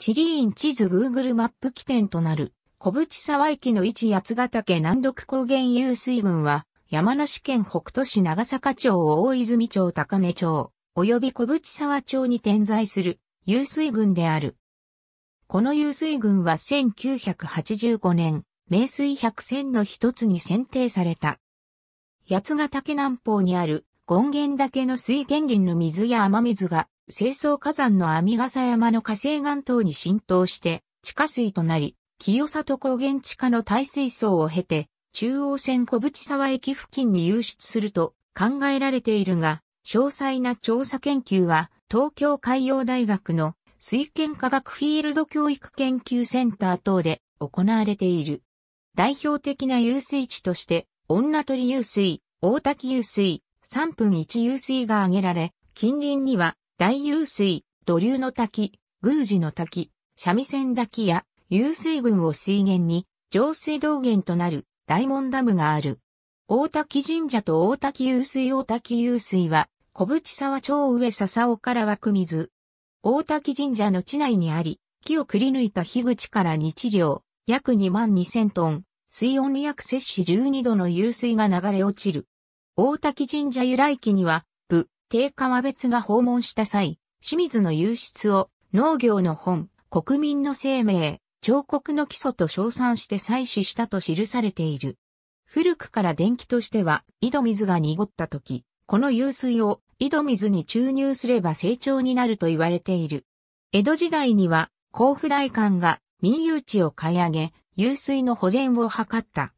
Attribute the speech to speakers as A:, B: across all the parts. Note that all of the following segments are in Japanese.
A: 地理院地図 Google マップ起点となる、小淵沢駅の位置八ヶ岳南独高原湧水群は、山梨県北都市長坂町大泉町高根町、及び小淵沢町に点在する、湧水群である。この湧水群は1985年、名水百選の一つに選定された。八ヶ岳南方にある、権現岳の水源林の水や雨水が、清掃火山の網笠山の火星岩等に浸透して地下水となり、清里高原地下の耐水層を経て、中央線小淵沢駅付近に流出すると考えられているが、詳細な調査研究は東京海洋大学の水研科学フィールド教育研究センター等で行われている。代表的な遊水地として、女鳥遊水、大滝遊水、3分1遊水が挙げられ、近隣には大湧水、土流の滝、宮司の滝、三味線滝や、湧水群を水源に、上水道源となる大門ダムがある。大滝神社と大滝湧水大滝湧水は、小淵沢町上笹尾から湧く水。大滝神社の地内にあり、木をくり抜いた樋口から日量、約2万2000トン、水温約摂氏12度の湧水が流れ落ちる。大滝神社由来期には、価川別が訪問した際、清水の優質を農業の本、国民の生命、彫刻の基礎と称賛して採取したと記されている。古くから電気としては、井戸水が濁った時、この湧水を井戸水に注入すれば成長になると言われている。江戸時代には、甲府大官が民有地を買い上げ、湧水の保全を図った。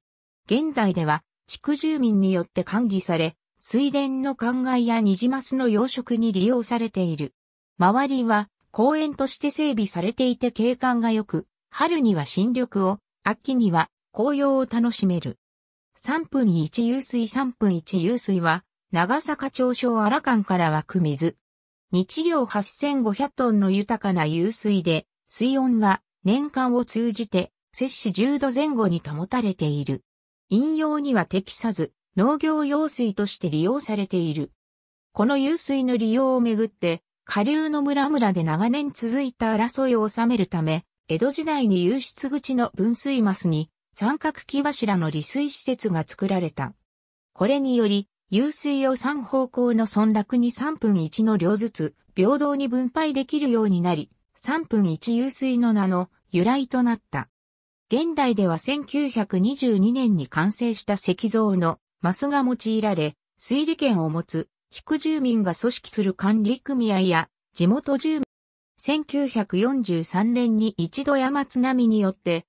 A: 現代では、地区住民によって管理され、水田の灌漑やニジマスの養殖に利用されている。周りは公園として整備されていて景観が良く、春には新緑を、秋には紅葉を楽しめる。3分1遊水3分1遊水は、長坂町小荒間から湧く水。日量8500トンの豊かな湧水で、水温は年間を通じて摂氏10度前後に保たれている。引用には適さず、農業用水として利用されている。この湧水の利用をめぐって、下流の村々で長年続いた争いを収めるため、江戸時代に湧出口の分水マスに三角木柱の利水施設が作られた。これにより、湧水を三方向の村落に3分1の量ずつ平等に分配できるようになり、3分1湧水の名の由来となった。現代では1922年に完成した石像のマスが用いられ、推理権を持つ地区住民が組織する管理組合や地元住民、1943年に一度山津波によって、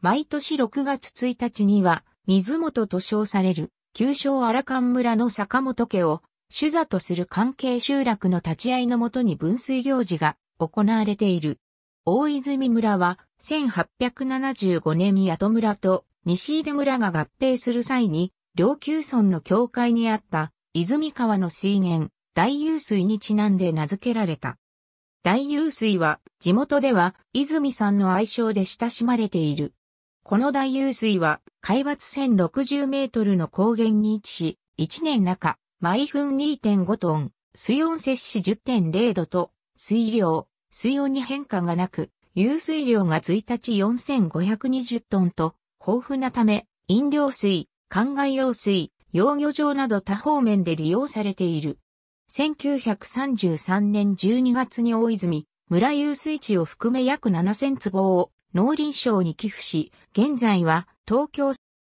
A: 毎年6月1日には水元と称される旧称荒川村の坂本家を主座とする関係集落の立ち会いのもとに分水行事が行われている。大泉村は1875年に宿村と西出村が合併する際に両旧村の境界にあった泉川の水源、大湧水にちなんで名付けられた。大湧水は地元では泉さんの愛称で親しまれている。この大湧水は海抜1060メートルの高原に位置し、1年中、毎分2.5トン、水温摂取10.0度と、水量、水温に変化がなく、湧水量が1日4520トンと、豊富なため、飲料水、灌漑用水、養魚場など多方面で利用されている。1933年12月に大泉、村遊水地を含め約7000坪を農林省に寄付し、現在は東京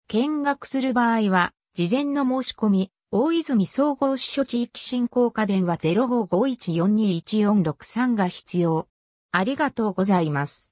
A: 見学する場合は、事前の申し込み、大泉総合支所地域振興家電は0551421463が必要。ありがとうございます。